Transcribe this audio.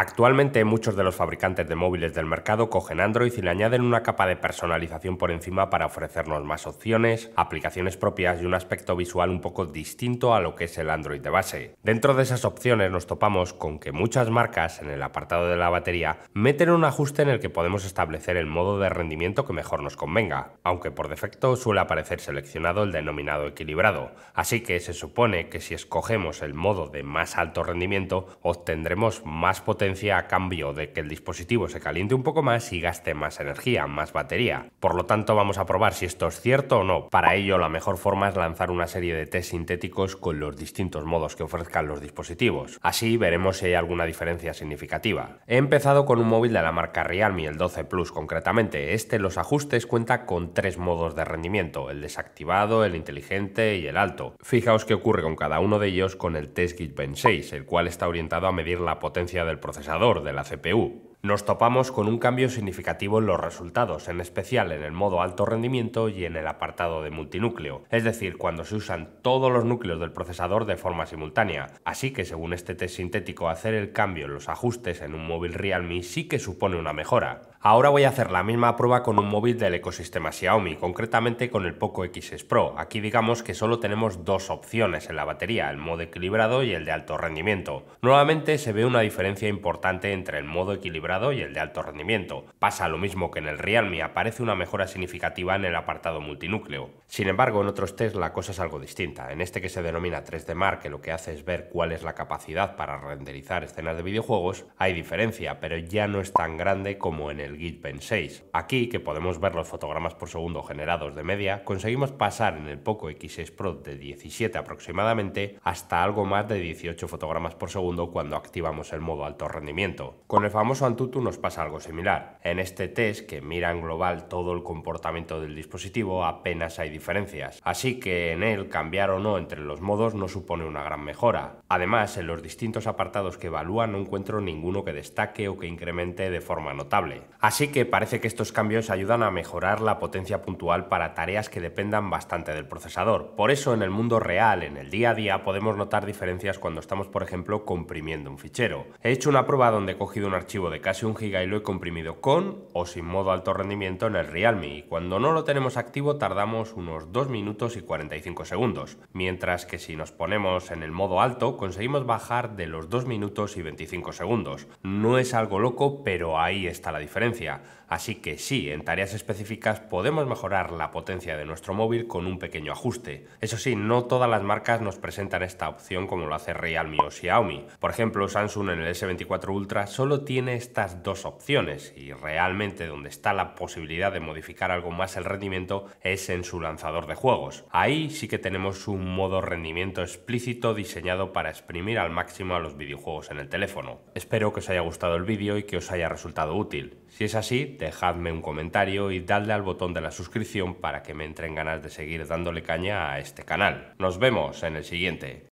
Actualmente muchos de los fabricantes de móviles del mercado cogen Android y le añaden una capa de personalización por encima para ofrecernos más opciones, aplicaciones propias y un aspecto visual un poco distinto a lo que es el Android de base. Dentro de esas opciones nos topamos con que muchas marcas en el apartado de la batería meten un ajuste en el que podemos establecer el modo de rendimiento que mejor nos convenga, aunque por defecto suele aparecer seleccionado el denominado equilibrado, así que se supone que si escogemos el modo de más alto rendimiento obtendremos más potencia a cambio de que el dispositivo se caliente un poco más y gaste más energía, más batería. Por lo tanto, vamos a probar si esto es cierto o no. Para ello, la mejor forma es lanzar una serie de test sintéticos con los distintos modos que ofrezcan los dispositivos. Así veremos si hay alguna diferencia significativa. He empezado con un móvil de la marca Realme, el 12 Plus concretamente. Este los ajustes cuenta con tres modos de rendimiento, el desactivado, el inteligente y el alto. Fijaos qué ocurre con cada uno de ellos con el test Geekbench 6, el cual está orientado a medir la potencia del procesador procesador de la CPU. Nos topamos con un cambio significativo en los resultados, en especial en el modo alto rendimiento y en el apartado de multinúcleo, es decir, cuando se usan todos los núcleos del procesador de forma simultánea. Así que según este test sintético, hacer el cambio en los ajustes en un móvil Realme sí que supone una mejora. Ahora voy a hacer la misma prueba con un móvil del ecosistema Xiaomi, concretamente con el Poco x Pro. Aquí digamos que solo tenemos dos opciones en la batería, el modo equilibrado y el de alto rendimiento. Nuevamente se ve una diferencia importante entre el modo equilibrado y el de alto rendimiento. Pasa lo mismo que en el Realme, aparece una mejora significativa en el apartado multinúcleo. Sin embargo, en otros test la cosa es algo distinta. En este que se denomina 3D Mark, que lo que hace es ver cuál es la capacidad para renderizar escenas de videojuegos, hay diferencia, pero ya no es tan grande como en el el Gitpen 6. Aquí, que podemos ver los fotogramas por segundo generados de media, conseguimos pasar en el Poco X6 Pro de 17 aproximadamente hasta algo más de 18 fotogramas por segundo cuando activamos el modo alto rendimiento. Con el famoso Antutu nos pasa algo similar. En este test, que mira en global todo el comportamiento del dispositivo, apenas hay diferencias, así que en él cambiar o no entre los modos no supone una gran mejora. Además, en los distintos apartados que evalúa no encuentro ninguno que destaque o que incremente de forma notable. Así que parece que estos cambios ayudan a mejorar la potencia puntual para tareas que dependan bastante del procesador. Por eso en el mundo real, en el día a día, podemos notar diferencias cuando estamos, por ejemplo, comprimiendo un fichero. He hecho una prueba donde he cogido un archivo de casi un giga y lo he comprimido con o sin modo alto rendimiento en el Realme y cuando no lo tenemos activo tardamos unos 2 minutos y 45 segundos, mientras que si nos ponemos en el modo alto conseguimos bajar de los 2 minutos y 25 segundos. No es algo loco, pero ahí está la diferencia así que sí, en tareas específicas podemos mejorar la potencia de nuestro móvil con un pequeño ajuste. Eso sí, no todas las marcas nos presentan esta opción como lo hace Realme o Xiaomi. Por ejemplo, Samsung en el S24 Ultra solo tiene estas dos opciones y realmente donde está la posibilidad de modificar algo más el rendimiento es en su lanzador de juegos. Ahí sí que tenemos un modo rendimiento explícito diseñado para exprimir al máximo a los videojuegos en el teléfono. Espero que os haya gustado el vídeo y que os haya resultado útil. Si es así, dejadme un comentario y dadle al botón de la suscripción para que me entren ganas de seguir dándole caña a este canal. Nos vemos en el siguiente.